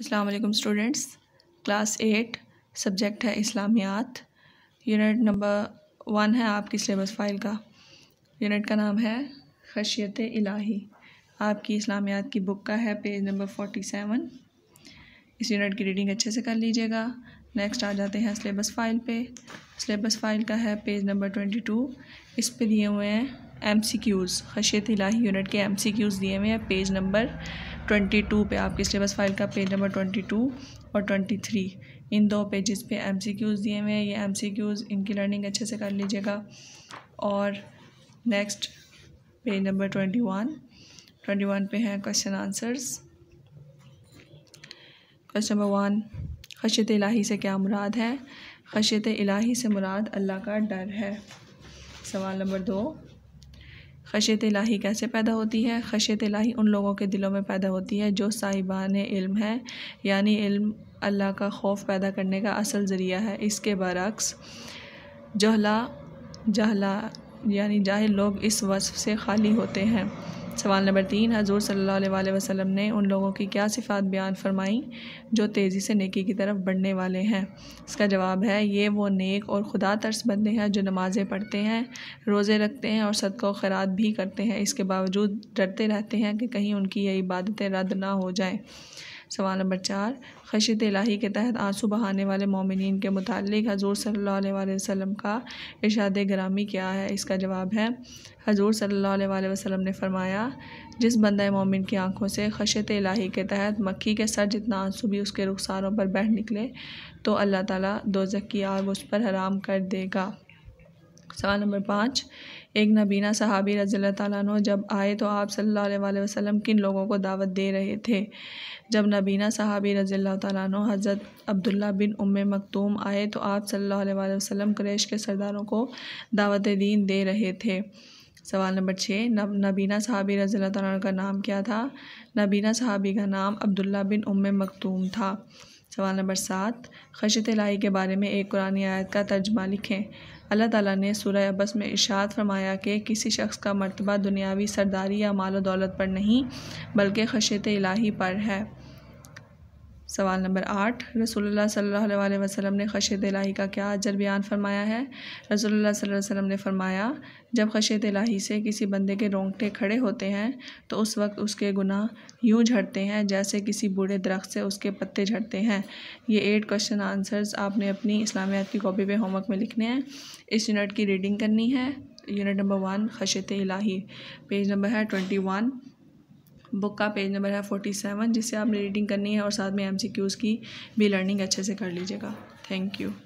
अस्सलाम students class eight subject है इस्लामियात unit number one है आपकी सिलेबस फाइल का यूनिट का नाम है खशियत इलाही आपकी इस्लामियात की बुक का है पेज नंबर फोर्टी सेवन इस यूनिट की रीडिंग अच्छे से कर लीजिएगा नेक्स्ट आ जाते हैं सिलेबस फाइल पे सिलेबस फाइल का है पेज नंबर ट्वेंटी टू इस पर दिए हुए हैं एम सी क्यूज़ खशियत इलाही यूनिट के एम सी क्यूज़ दिए हुए हैं पेज नंबर ट्वेंटी टू पर आपके सिलेबस फाइल का पेज नंबर ट्वेंटी टू और ट्वेंटी थ्री इन दो पेजेस पे एम सी क्यूज़ दिए हुए हैं ये एम सी क्यूज़ इनकी लर्निंग अच्छे से कर लीजिएगा और next page number twenty one twenty one पे हैं question answers question number one खशियत इलाही से क्या मुराद है खशियत इलाही से मुराद अल्लाह का डर है सवाल नंबर दो खशियत लाही कैसे पैदा होती है खशियत लाही उन लोगों के दिलों में पैदा होती है जो साहिबान इल्म है यानी इल्म अल्लाह का खौफ पैदा करने का असल ज़रिया है इसके बरक्स जहला जहला यानी जाहिल लोग इस वसफ़ से खाली होते हैं सवाल नंबर तीन हजूर सल्ला वसलम ने उन लोगों की क्या सिफात बयान फरमाई जो तेज़ी से नेकी की तरफ बढ़ने वाले हैं इसका जवाब है ये वो नेक और खुदा तर्स बंदे हैं जो नमाज़ें पढ़ते हैं रोज़े रखते हैं और सदको खैरात भी करते हैं इसके बावजूद डरते रहते हैं कि कहीं उनकी ये इबादतें रद्द ना हो जाएँ सवाल नंबर चार खशत लाही के तहत आंसू बहाने वाले मोमिन के मतलब हजूर सल्ला वसम का इशाद ग्रामी क्या है इसका जवाब है हजूर सल्ला वसलम ने फरमाया जिस बंदा मोमिन की आंखों से खशत लाही के तहत मक्खी के सर जितना आंसू भी उसके रुखसारों पर बैठ निकले तो अल्लाह ताली दोजक की आग उस पर हराम कर देगा सवाल नंबर पाँच एक नबीना सहाबी रज़ील तु जब आए तो आप सल्लल्लाहु अलैहि वसल्लम किन लोगों को दावत दे रहे थे जब नबीना सहाबी रज़ील तु हज़रत अब्दुल्ला बिन उम मखतूम आए तो आप सल्लल्लाहु अलैहि वसल्लम क्रैश के सरदारों को दावत दीन दे रहे थे सवाल नंबर छः नब नबीना सहाबी रज़ील तु का नाम क्या था नबीना सहाबी का नाम अब्दुल्ला बिन उम मखतूम था सवाल नंबर सात खशत लाही के बारे में एक कुरानी आयत का तर्जमा लिखें अल्लाह ताला ने सूर्य अबस में इशात फरमाया कि किसी शख्स का मरतबा दुनियावी सरदारी या माल दौलत पर नहीं बल्कि खशत इलाही पर है सवाल नंबर आठ रसोल्ला सल्ला वसलम ने खशत लाही का क्या अजर बयान फरमाया है रसोल्ला वसलम ने फरमाया जब खशत लाही से किसी बंदे के रोंगटे खड़े होते हैं तो उस वक्त उसके गुनाह यूँ झड़ते हैं जैसे किसी बूढ़े दरख्त से उसके पत्ते झड़ते हैं ये एट क्वेश्चन आंसर्स आपने अपनी इस्लामियात की कॉपी पे होमवर्क में लिखने हैं इस यूनिट की रीडिंग करनी है यूनिट नंबर वन खशत लाही पेज नंबर है ट्वेंटी वन बुक का पेज नंबर है फोर्टी सेवन जिससे आपने रीडिंग करनी है और साथ में एम सी क्यूज़ की भी लर्निंग अच्छे से कर लीजिएगा थैंक यू